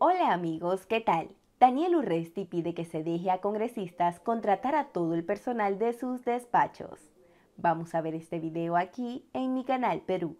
Hola amigos, ¿qué tal? Daniel Urresti pide que se deje a congresistas contratar a todo el personal de sus despachos. Vamos a ver este video aquí en mi canal Perú.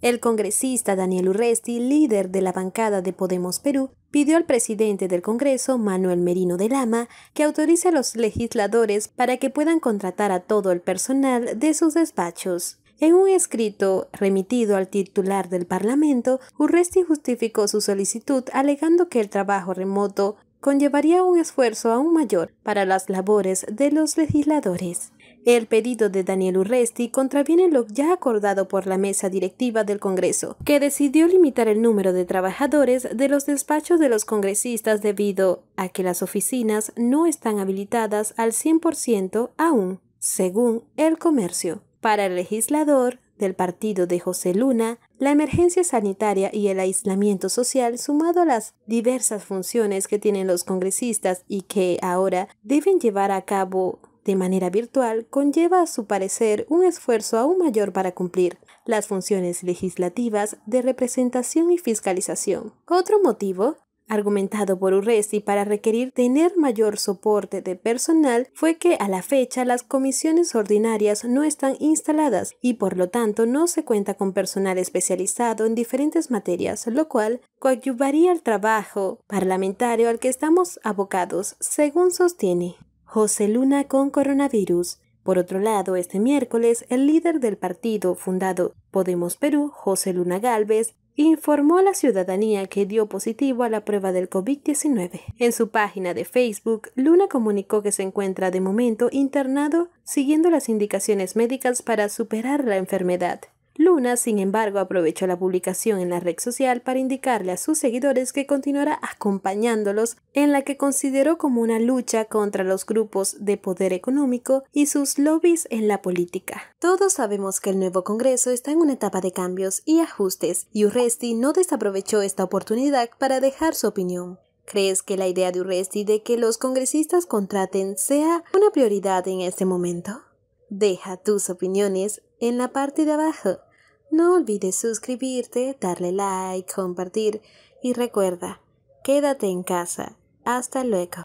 El congresista Daniel Urresti, líder de la bancada de Podemos Perú, pidió al presidente del Congreso, Manuel Merino de Lama, que autorice a los legisladores para que puedan contratar a todo el personal de sus despachos. En un escrito remitido al titular del Parlamento, Urresti justificó su solicitud alegando que el trabajo remoto conllevaría un esfuerzo aún mayor para las labores de los legisladores. El pedido de Daniel Urresti contraviene lo ya acordado por la mesa directiva del Congreso, que decidió limitar el número de trabajadores de los despachos de los congresistas debido a que las oficinas no están habilitadas al 100% aún, según el comercio. Para el legislador, del partido de José Luna, la emergencia sanitaria y el aislamiento social, sumado a las diversas funciones que tienen los congresistas y que ahora deben llevar a cabo de manera virtual conlleva a su parecer un esfuerzo aún mayor para cumplir las funciones legislativas de representación y fiscalización. Otro motivo argumentado por Urresi para requerir tener mayor soporte de personal fue que a la fecha las comisiones ordinarias no están instaladas y por lo tanto no se cuenta con personal especializado en diferentes materias, lo cual coadyuvaría al trabajo parlamentario al que estamos abocados, según sostiene. José Luna con coronavirus. Por otro lado, este miércoles, el líder del partido fundado Podemos Perú, José Luna Galvez, informó a la ciudadanía que dio positivo a la prueba del COVID-19. En su página de Facebook, Luna comunicó que se encuentra de momento internado siguiendo las indicaciones médicas para superar la enfermedad. Luna, sin embargo, aprovechó la publicación en la red social para indicarle a sus seguidores que continuará acompañándolos en la que consideró como una lucha contra los grupos de poder económico y sus lobbies en la política. Todos sabemos que el nuevo Congreso está en una etapa de cambios y ajustes, y Urresti no desaprovechó esta oportunidad para dejar su opinión. ¿Crees que la idea de Urresti de que los congresistas contraten sea una prioridad en este momento? Deja tus opiniones en la parte de abajo. No olvides suscribirte, darle like, compartir y recuerda, quédate en casa. Hasta luego.